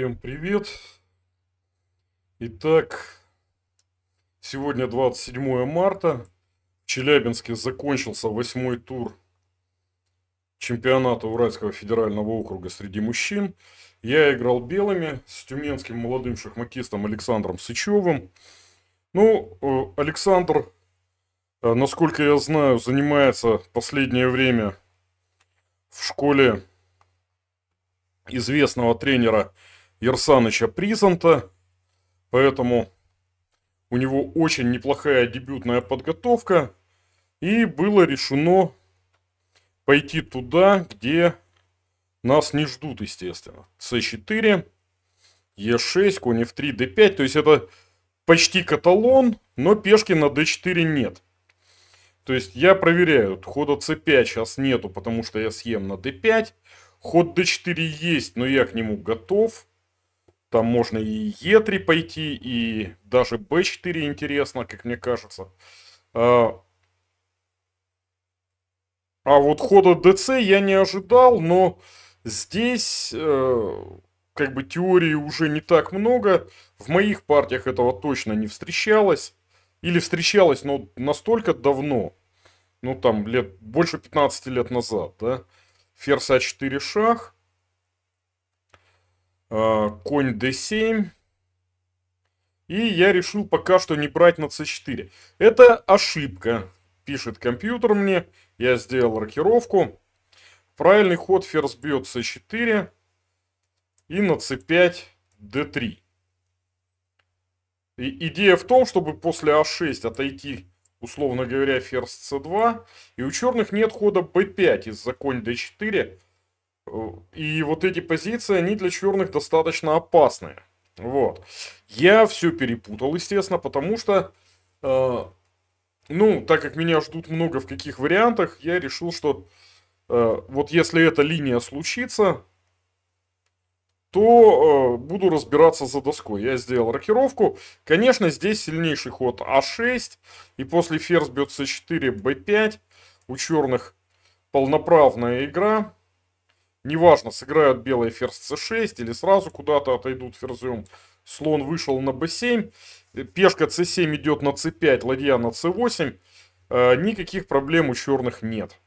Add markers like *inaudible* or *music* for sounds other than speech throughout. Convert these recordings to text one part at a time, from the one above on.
Всем привет! Итак, сегодня 27 марта. В Челябинске закончился восьмой тур чемпионата Уральского федерального округа среди мужчин. Я играл белыми с тюменским молодым шахматистом Александром Сычевым. Ну, э, Александр, э, насколько я знаю, занимается последнее время в школе известного тренера Ерсаныча Призанта, поэтому у него очень неплохая дебютная подготовка. И было решено пойти туда, где нас не ждут, естественно. С4, Е6, конь F3, D5. То есть это почти каталон, но пешки на D4 нет. То есть я проверяю, хода c5 сейчас нету, потому что я съем на d5. Ход d4 есть, но я к нему готов. Там можно и Е3 пойти, и даже Б4 интересно, как мне кажется. А, а вот хода ДЦ я не ожидал, но здесь э, как бы теории уже не так много. В моих партиях этого точно не встречалось. Или встречалось, но настолько давно. Ну, там, лет, больше 15 лет назад, да. Ферзь А4 шах. Э, конь d7. И я решил пока что не брать на c4. Это ошибка, пишет компьютер мне. Я сделал рокировку. Правильный ход ферзь бьет c4 и на c5 d3. И идея в том, чтобы после а6 отойти, условно говоря, ферзь c2. И у черных нет хода b5 из-за конь d4. И вот эти позиции, они для черных достаточно опасные. Вот. Я все перепутал, естественно, потому что, э, ну, так как меня ждут много в каких вариантах, я решил, что э, вот если эта линия случится, то э, буду разбираться за доской. Я сделал рокировку. Конечно, здесь сильнейший ход А6, и после ферзь бьет С4, Б5. У черных полноправная игра. Неважно, сыграют белый ферзь c6 или сразу куда-то отойдут ферзем. Слон вышел на b7. Э, пешка c7 идет на c5, ладья на c8. Э, никаких проблем у черных нет.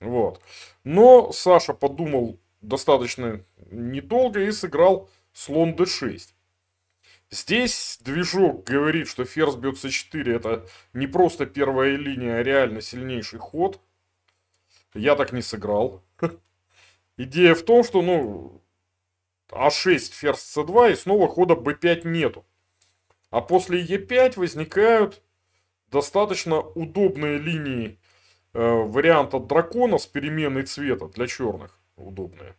Вот. Но Саша подумал достаточно недолго и сыграл слон d6. Здесь движок говорит, что ферзь бьет c4. Это не просто первая линия, а реально сильнейший ход. Я так не сыграл. *laughs* Идея в том, что, ну, А6 ферзь С2 и снова хода Б5 нету. А после Е5 возникают достаточно удобные линии э, варианта дракона с переменной цвета для черных. Удобные.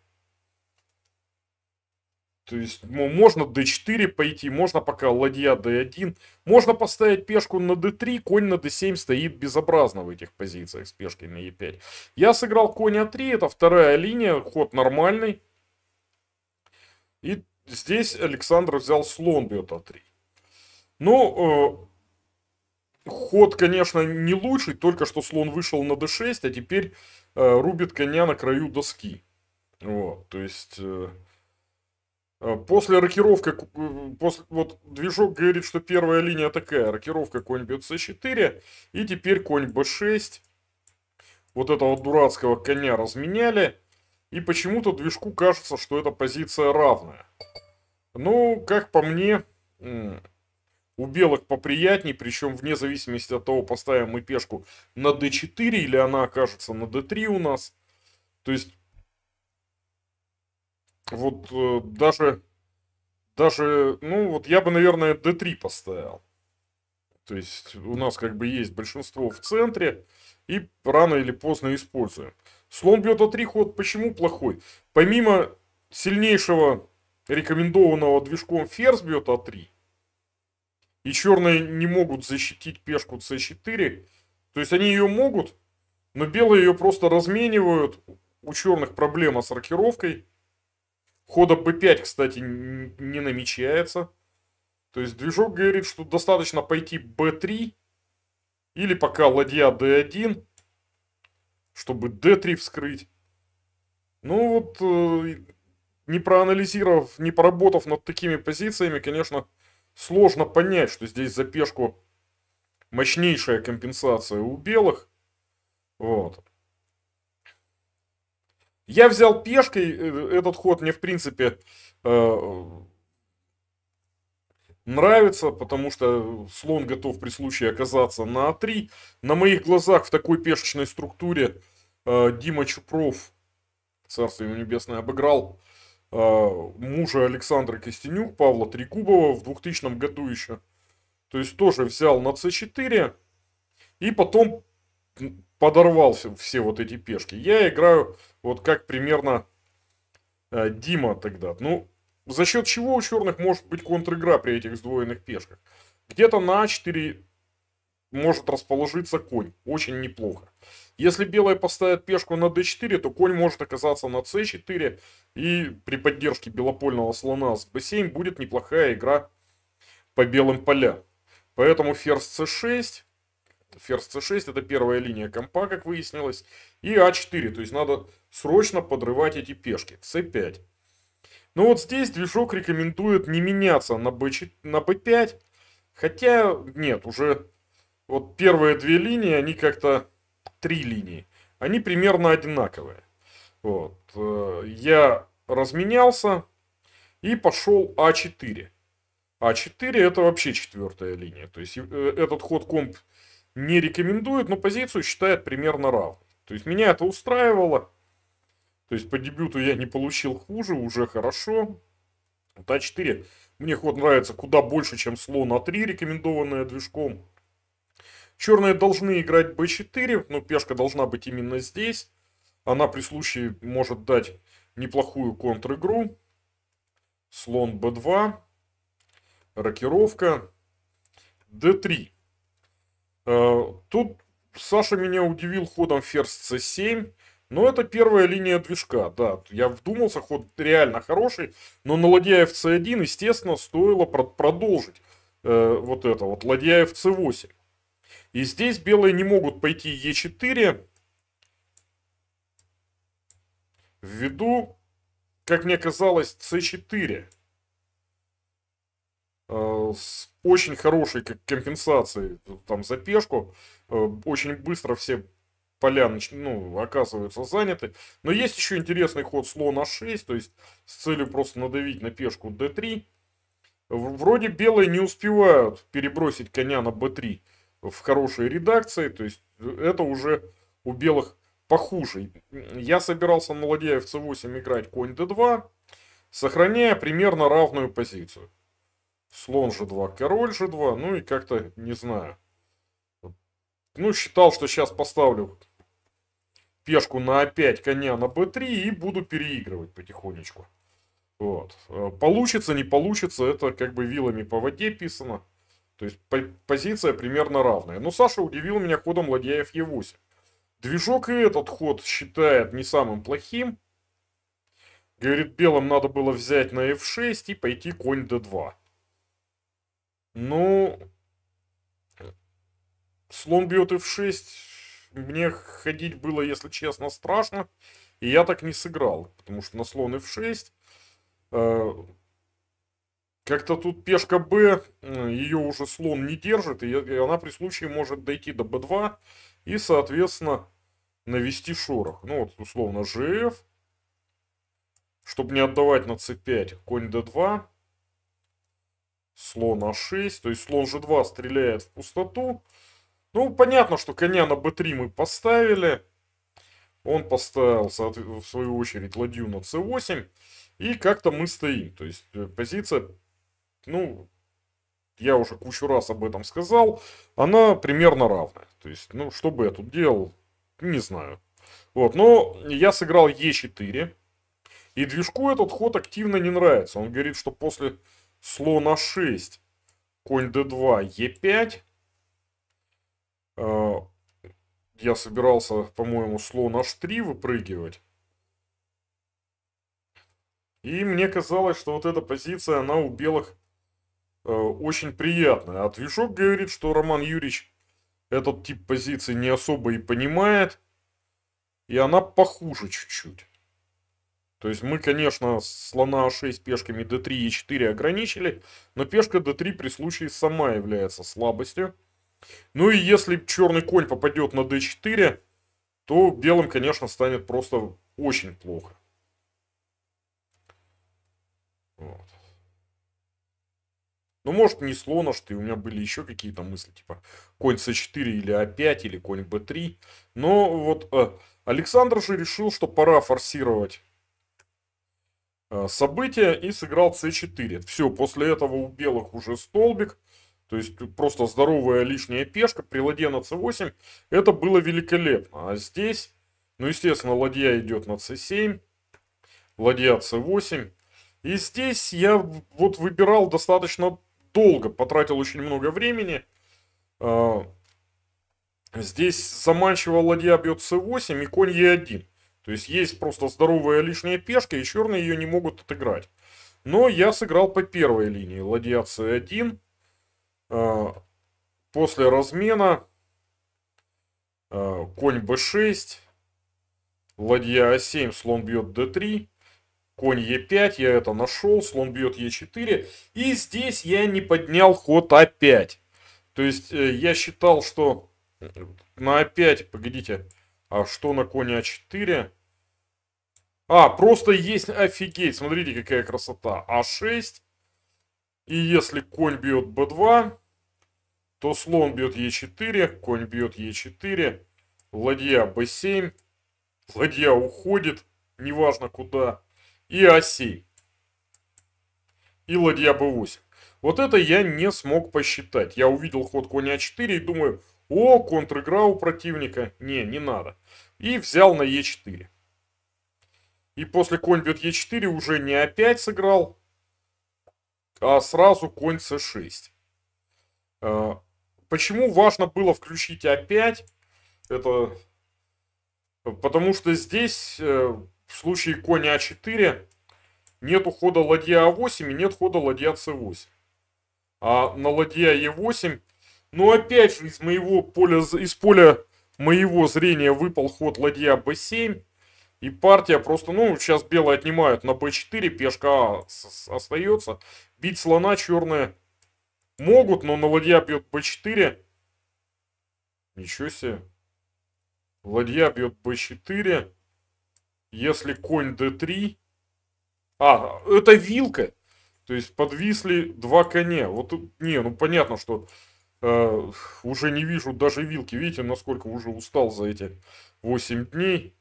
То есть ну, можно d4 пойти, можно пока ладья d1, можно поставить пешку на d3, конь на d7 стоит безобразно в этих позициях с пешкой на e5. Я сыграл конь a3, а это вторая линия, ход нормальный. И здесь Александр взял слон бьет a3. А ну, э, ход, конечно, не лучший, только что слон вышел на d6, а теперь э, рубит коня на краю доски. Вот, то есть... Э, Э, после рокировка, э, после, вот движок говорит, что первая линия такая, рокировка конь бьет c4, и теперь конь b6. Вот этого дурацкого коня разменяли, и почему-то движку кажется, что эта позиция равная. Ну, как по мне, у белых поприятней, причем вне зависимости от того, поставим мы пешку на d4 или она окажется на d3 у нас. То есть вот э, даже, даже, ну вот я бы, наверное, D3 поставил. То есть у нас как бы есть большинство в центре и рано или поздно используем. Слон бьет А3 ход почему плохой? Помимо сильнейшего рекомендованного движком ферзь бьет А3, и черные не могут защитить пешку c4. То есть они ее могут, но белые ее просто разменивают. У черных проблема с рокировкой. Хода b 5 кстати, не намечается. То есть движок говорит, что достаточно пойти B3 или пока ладья D1, чтобы D3 вскрыть. Ну вот, э, не проанализировав, не поработав над такими позициями, конечно, сложно понять, что здесь за пешку мощнейшая компенсация у белых. Вот. Я взял пешкой э, этот ход, мне в принципе э, нравится, потому что слон готов при случае оказаться на А3. На моих глазах в такой пешечной структуре э, Дима Чупров, царство ему небесное, обыграл э, мужа Александра Костенюк, Павла Трикубова в 2000 году еще. То есть тоже взял на c4 и потом подорвался все вот эти пешки. Я играю вот как примерно э, Дима тогда. Ну, за счет чего у черных может быть контр-игра при этих сдвоенных пешках? Где-то на А4 может расположиться конь. Очень неплохо. Если белые поставят пешку на d4, то конь может оказаться на c4. И при поддержке белопольного слона с b7 будет неплохая игра по белым полям. Поэтому ферзь c6 Ферзь c6, это первая линия компа, как выяснилось. И а4, то есть надо срочно подрывать эти пешки. c5. Ну вот здесь движок рекомендует не меняться на, b, на b5. Хотя, нет, уже вот первые две линии, они как-то... Три линии. Они примерно одинаковые. Вот. Э, я разменялся и пошел а4. А4 это вообще четвертая линия. То есть э, этот ход комп не рекомендует, но позицию считает примерно равной. То есть меня это устраивало. То есть по дебюту я не получил хуже, уже хорошо. Вот А4. Мне ход нравится куда больше, чем слон А3, рекомендованное движком. Черные должны играть б 4 но пешка должна быть именно здесь. Она при случае может дать неплохую контр-игру. Слон б 2 Рокировка. д 3 Э, тут Саша меня удивил ходом ферзь c7. Но это первая линия движка, да. Я вдумался, ход реально хороший. Но на ладья c1, естественно, стоило продолжить э, вот это вот, ладья c8. И здесь белые не могут пойти e4. Ввиду, как мне казалось, c4. Э, с очень хорошей компенсации там за пешку. Э, очень быстро все поля ну, оказываются заняты. Но есть еще интересный ход слон h6, то есть с целью просто надавить на пешку d3. Вроде белые не успевают перебросить коня на b3 в хорошие редакции, то есть это уже у белых похуже. Я собирался на ладья f8 играть конь d2, сохраняя примерно равную позицию слон же 2 король же 2 ну и как-то, не знаю. Ну, считал, что сейчас поставлю пешку на опять, коня на b3 и буду переигрывать потихонечку. Вот. Э, получится, не получится, это как бы вилами по воде писано. То есть по позиция примерно равная. Но Саша удивил меня ходом ладья f8. Движок и этот ход считает не самым плохим. Говорит, белым надо было взять на f6 и пойти конь d2. Ну, слон бьет f6. Мне ходить было, если честно, страшно. И я так не сыграл, потому что на слон f6. Э, Как-то тут пешка b, ее уже слон не держит, и, и она при случае может дойти до b2 и, соответственно, навести шорох. Ну вот, условно, gf, чтобы не отдавать на c5, конь d2 слон А6. То есть слон G2 стреляет в пустоту. Ну, понятно, что коня на б 3 мы поставили. Он поставил, в свою очередь, ладью на c8. И как-то мы стоим. То есть э, позиция, ну, я уже кучу раз об этом сказал, она примерно равная. То есть, ну, что бы я тут делал, не знаю. Вот, но я сыграл е 4 И движку этот ход активно не нравится. Он говорит, что после слон а6, конь d2, e5. Э, я собирался, по-моему, слон h3 выпрыгивать. И мне казалось, что вот эта позиция, она у белых э, очень приятная. А движок говорит, что Роман Юрьевич этот тип позиции не особо и понимает. И она похуже чуть-чуть. То есть мы, конечно, слона А6 пешками d3 и 4 ограничили, но пешка d3 при случае сама является слабостью. Ну и если черный конь попадет на d4, то белым, конечно, станет просто очень плохо. Вот. Ну, может, не слон, а ты. У меня были еще какие-то мысли, типа конь c4 или a5, а или конь b3. Но вот э, Александр же решил, что пора форсировать Э, событие и сыграл c4. Все, после этого у белых уже столбик. То есть просто здоровая лишняя пешка при ладье на c8. Это было великолепно. А здесь, ну естественно, ладья идет на c7, ладья c8. И здесь я вот выбирал достаточно долго, потратил очень много времени. Э, здесь заманчиво ладья бьет c8 и конь e1. То есть есть просто здоровая лишняя пешка, и черные ее не могут отыграть. Но я сыграл по первой линии. Ладья c1. А, после размена а, конь b6. Ладья a7, а слон бьет d3. Конь e5, я это нашел. Слон бьет e4. И здесь я не поднял ход a5. То есть э, я считал, что на a5, погодите, а что на коне А4? А, просто есть, офигеть, смотрите, какая красота. А6. И если конь бьет Б2, то слон бьет Е4, конь бьет Е4, ладья Б7, ладья уходит, неважно куда, и А7. И ладья Б8. Вот это я не смог посчитать. Я увидел ход коня А4 и думаю, о, контр-игра у противника. Не, не надо. И взял на Е4. И после конь бьет Е4 уже не опять сыграл, а сразу конь С6. А, почему важно было включить опять? Это потому что здесь э, в случае коня А4 нет хода ладья А8 и нет хода ладья С8. А на ладья Е8 но ну, опять же, из моего поля, из поля моего зрения выпал ход ладья b7. И партия просто, ну, сейчас белые отнимают на b4, пешка А остается. Бить слона черные могут, но на ладья бьет b4. Ничего себе. Ладья бьет b4. Если конь d3. А, это вилка. То есть подвисли два коня. Вот тут, не, ну понятно, что Э, уже не вижу даже вилки. Видите, насколько уже устал за эти 8 дней.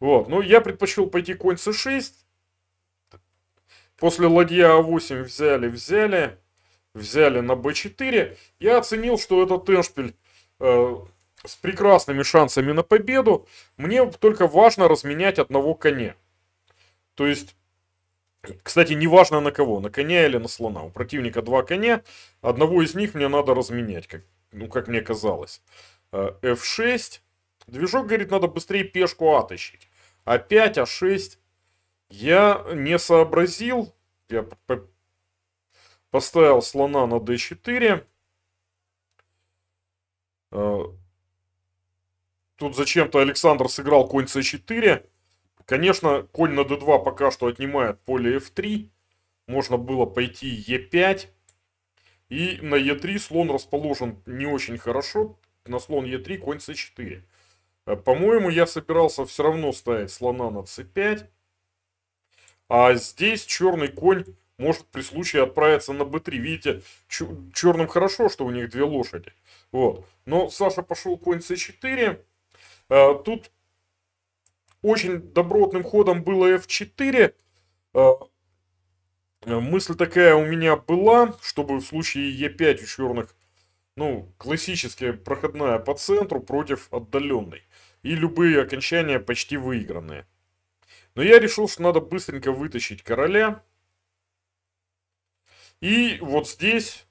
Вот. Ну, я предпочел пойти конь c6. После ладья а8 взяли, взяли. Взяли на b4. Я оценил, что этот эншпиль э, с прекрасными шансами на победу. Мне только важно разменять одного коня. То есть кстати, неважно на кого, на коня или на слона. У противника два коня, одного из них мне надо разменять, как, ну, как мне казалось. Э, F6. Движок говорит, надо быстрее пешку атащить. А5, А6. Я не сообразил. Я поставил слона на d4. Э, тут зачем-то Александр сыграл конь c4. Конечно, конь на d2 пока что отнимает поле f3. Можно было пойти e5. И на e3 слон расположен не очень хорошо. На слон e3 конь c4. Э, по-моему, я собирался все равно ставить слона на c5. А здесь черный конь может при случае отправиться на b3. Видите, черным хорошо, что у них две лошади. Вот. Но Саша пошел конь c4. Э, тут очень добротным ходом было f4. А, а, мысль такая у меня была, чтобы в случае e5 у черных, ну, классическая проходная по центру против отдаленной. И любые окончания почти выигранные. Но я решил, что надо быстренько вытащить короля. И вот здесь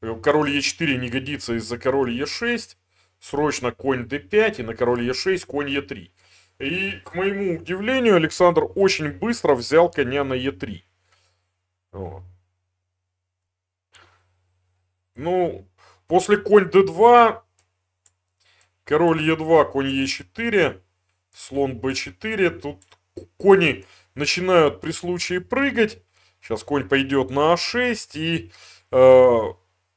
э, король e4 не годится из-за король e6. Срочно конь d5 и на король e6 конь e3. И, к моему удивлению, Александр очень быстро взял коня на Е3. Вот. Ну, после конь d2, король e2, конь e4, слон b4. Тут кони начинают при случае прыгать. Сейчас конь пойдет на а6. И э,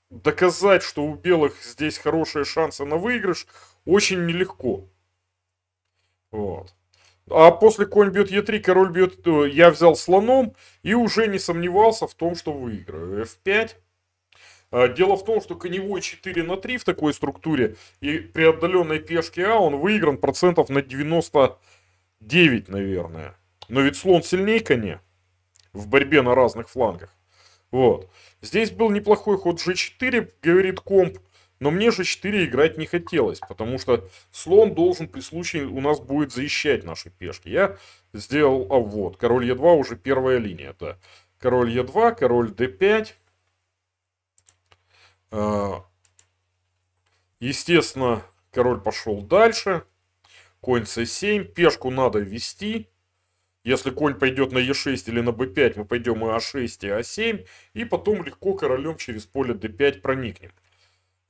доказать, что у белых здесь хорошие шансы на выигрыш, очень нелегко. Вот. А после конь бьет Е3, король бьет... Э, я взял слоном и уже не сомневался в том, что выиграю. F5. А, дело в том, что коневой 4 на 3 в такой структуре и при отдаленной пешке А он выигран процентов на 99, наверное. Но ведь слон сильнее коня в борьбе на разных флангах. Вот. Здесь был неплохой ход G4, говорит комп. Но мне же 4 играть не хотелось, потому что слон должен при случае у нас будет защищать наши пешки. Я сделал, а вот, король Е2 уже первая линия, это Король Е2, король Д5. А, естественно, король пошел дальше. Конь С7, пешку надо вести. Если конь пойдет на Е6 или на Б5, мы пойдем и А6, и А7. И потом легко королем через поле Д5 проникнем.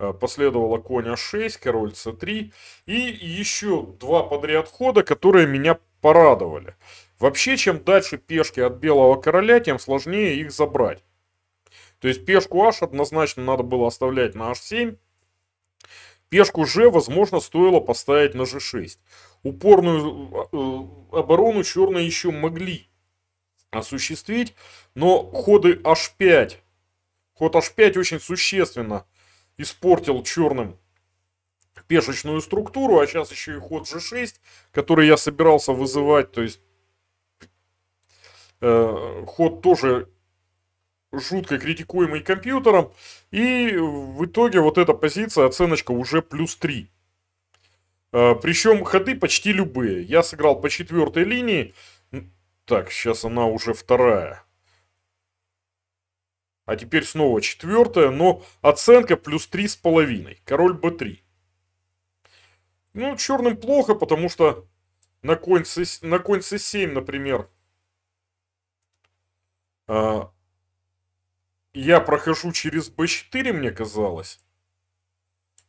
Э, последовало коня 6, а король c3. И еще два подряд хода, которые меня порадовали. Вообще, чем дальше пешки от белого короля, тем сложнее их забрать. То есть пешку h однозначно надо было оставлять на h7. Пешку g, возможно, стоило поставить на g6. Упорную э, э, оборону черные еще могли осуществить, но ходы h5, ход h5 очень существенно испортил черным пешечную структуру, а сейчас еще и ход G6, который я собирался вызывать, то есть э, ход тоже жутко критикуемый компьютером, и в итоге вот эта позиция, оценочка уже плюс 3. Э, причем ходы почти любые. Я сыграл по четвертой линии, так, сейчас она уже вторая. А теперь снова четвертая, но оценка плюс три с половиной. Король b3. Ну, черным плохо, потому что на конь, c, на конь c7, например, а, я прохожу через b4, мне казалось.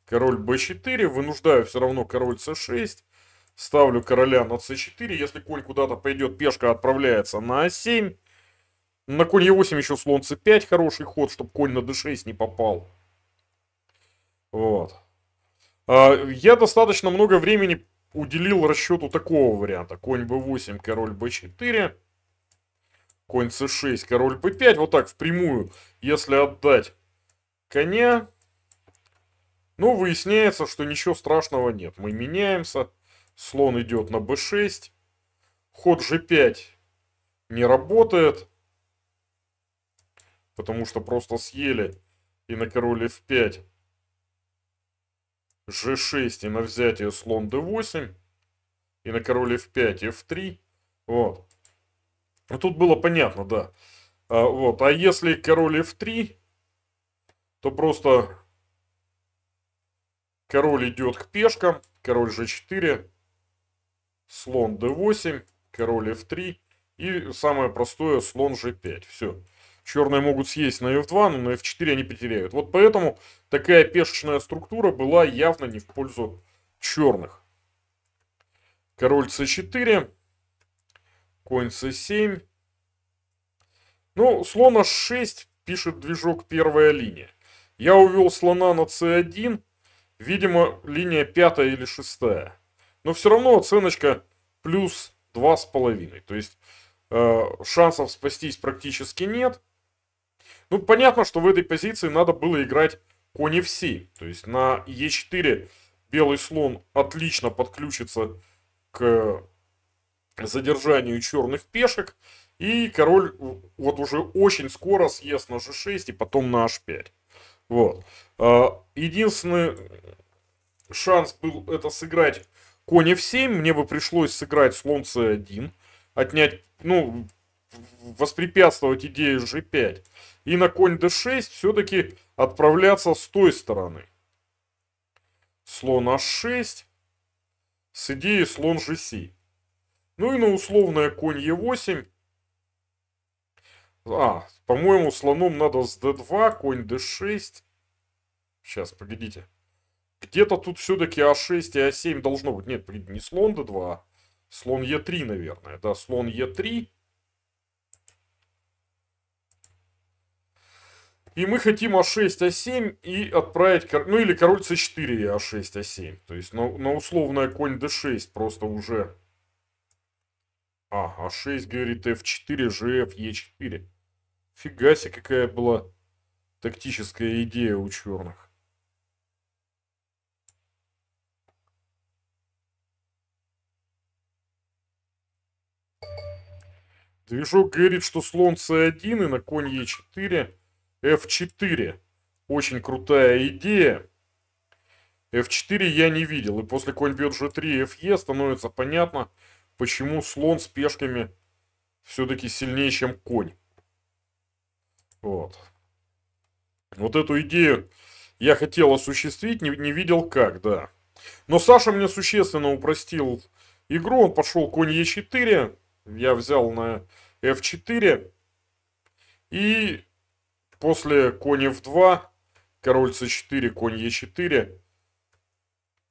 Король b4, вынуждаю все равно король c6. Ставлю короля на c4. Если конь куда-то пойдет, пешка отправляется на a7. На конь e8 еще слон c5 хороший ход, чтобы конь на d6 не попал. Вот. А, я достаточно много времени уделил расчету такого варианта. Конь b8, король b4. Конь c6, король b5. Вот так, впрямую, если отдать коня. Ну, выясняется, что ничего страшного нет. Мы меняемся. Слон идет на b6. Ход g5 не работает. Потому что просто съели и на накороли f5. g6 и на взятие слон d8. И на король f5, f3. Вот. А тут было понятно, да. А, вот. А если король f3, то просто король идет к пешкам. Король g4. Слон d8. Король f3. И самое простое, слон g5. Все. Черные могут съесть на f2, но на f4 они потеряют. Вот поэтому такая пешечная структура была явно не в пользу черных. Король c4, конь c7. Ну, слон h6, пишет движок первая линия. Я увел слона на c1, видимо, линия пятая или шестая. Но все равно оценочка плюс 2,5. То есть э, шансов спастись практически нет. Ну, понятно, что в этой позиции надо было играть кони все. То есть на Е4 белый слон отлично подключится к задержанию черных пешек. И король вот уже очень скоро съест на G6 и потом на H5. Вот. А, единственный шанс был это сыграть конь F7. Мне бы пришлось сыграть слон C1. Отнять, ну, воспрепятствовать идее g5. И на конь d6 все-таки отправляться с той стороны. Слон h6 с идеей слон g7. Ну и на условное конь e8. А, по-моему, слоном надо с d2, конь d6. Сейчас, погодите. Где-то тут все-таки а6 и а7 должно быть. Нет, не слон d2, а слон e3, наверное. Да, слон e3. И мы хотим А6, А7 и отправить, ну или король С4 и А6, А7. То есть на, на условное конь Д6 просто уже. А, А6 говорит F4, ЖФ, Е4. Фига себе, какая была тактическая идея у черных. Движок говорит, что слон с 1 и на конь e4. F4. Очень крутая идея. F4 я не видел. И после конь-бьет G3 FE становится понятно, почему слон с пешками все-таки сильнее, чем конь. Вот. Вот эту идею я хотел осуществить, не, не видел как, да. Но Саша мне существенно упростил игру. Он пошел конь e 4 Я взял на F4. И После конь f2, король c4, конь e4.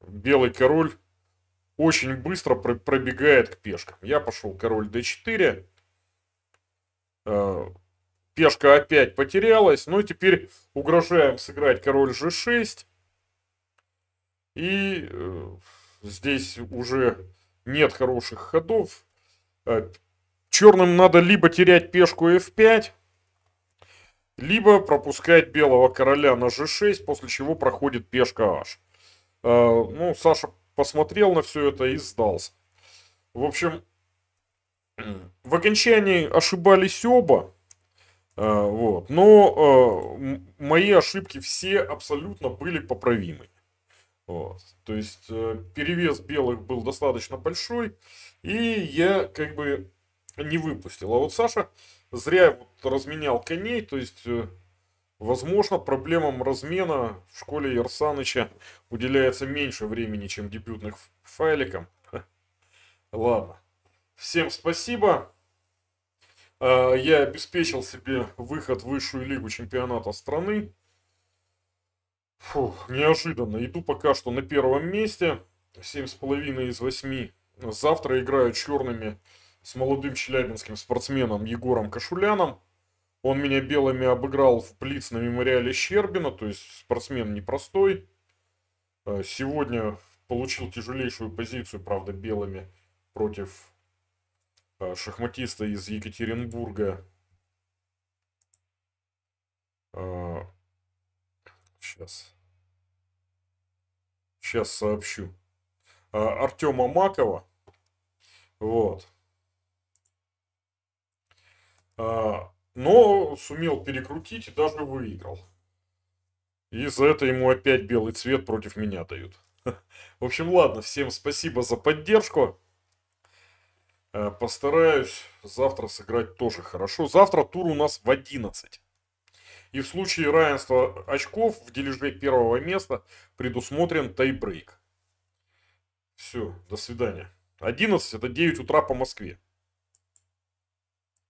Белый король очень быстро пр пробегает к пешкам. Я пошел король d4. Э, пешка опять потерялась. Ну и теперь угрожаем сыграть король g6. И э, здесь уже нет хороших ходов. Э, черным надо либо терять пешку f5, либо пропускать белого короля на g6, после чего проходит пешка h. А, ну, Саша посмотрел на все это и сдался. В общем, в окончании ошибались оба. А, вот. Но а, мои ошибки все абсолютно были поправимы. Вот. То есть э, перевес белых был достаточно большой, и я как бы не выпустил. А вот Саша зря вот разменял коней, то есть, э, возможно, проблемам размена в школе Ярсаныча уделяется меньше времени, чем дебютных файликам. Ладно. Всем спасибо. А, я обеспечил себе выход в высшую лигу чемпионата страны. Фух, неожиданно. Иду пока что на первом месте. 7,5 из 8. Завтра играю черными с молодым челябинским спортсменом Егором Кашуляном. Он меня белыми обыграл в блиц на мемориале Щербина, то есть спортсмен непростой. Э, сегодня получил тяжелейшую позицию, правда, белыми против э, шахматиста из Екатеринбурга. Сейчас. Э, Сейчас сообщу. Артема Макова. Вот. А, но сумел перекрутить и даже выиграл. И за это ему опять белый цвет против меня дают. *laughs* В общем, ладно, всем спасибо за поддержку. Э, постараюсь завтра сыграть тоже хорошо. Завтра тур у нас в 11. И в случае равенства очков в дележе первого места предусмотрен тайбрейк. Все, до свидания. 11 это 9 утра по Москве.